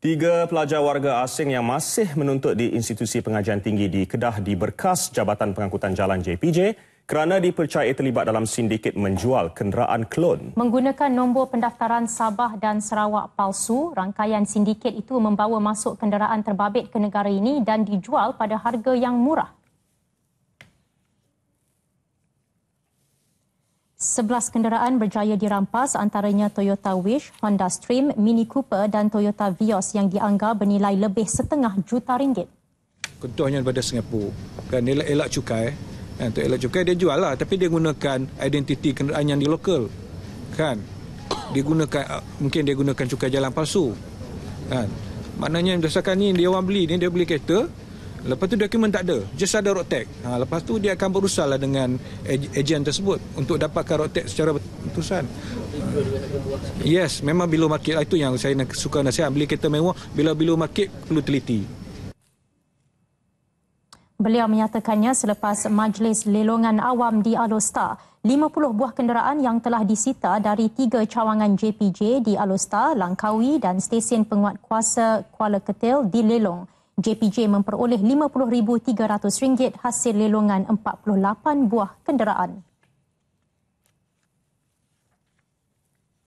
Tiga pelajar warga asing yang masih menuntut di institusi pengajian tinggi di Kedah di berkas Jabatan Pengangkutan Jalan JPJ kerana dipercayai terlibat dalam sindiket menjual kenderaan klon. Menggunakan nombor pendaftaran Sabah dan Sarawak palsu, rangkaian sindiket itu membawa masuk kenderaan terbabit ke negara ini dan dijual pada harga yang murah. Sebelas kenderaan berjaya dirampas antaranya Toyota Wish, Honda Stream, Mini Cooper dan Toyota Vios yang dianggap bernilai lebih setengah juta ringgit. Contohnya daripada Singapura, kan elak, elak cukai. Kan, untuk elak cukai dia jual lah tapi dia gunakan identiti kenderaan yang di lokal. Kan? Dia gunakan, mungkin dia gunakan cukai jalan palsu. Kan? Maknanya berdasarkan ini dia orang beli ni dia beli kereta Lepas tu dokumen tak ada, just ada road tax. Ha, lepas tu dia akan berusaha dengan ejen tersebut untuk dapatkan road tax secara putusan. Yes, memang below market lah. itu yang saya nak suka nasihat beli kereta mewah bila below market perlu teliti. Beliau menyatakannya selepas majlis lelongan awam di Alosta, 50 buah kenderaan yang telah disita dari tiga cawangan JPJ di Alosta, Langkawi dan stesen penguat kuasa Kuala Ketil di Lelong. JPJ memperoleh RM50,300 hasil lelongan 48 buah kenderaan.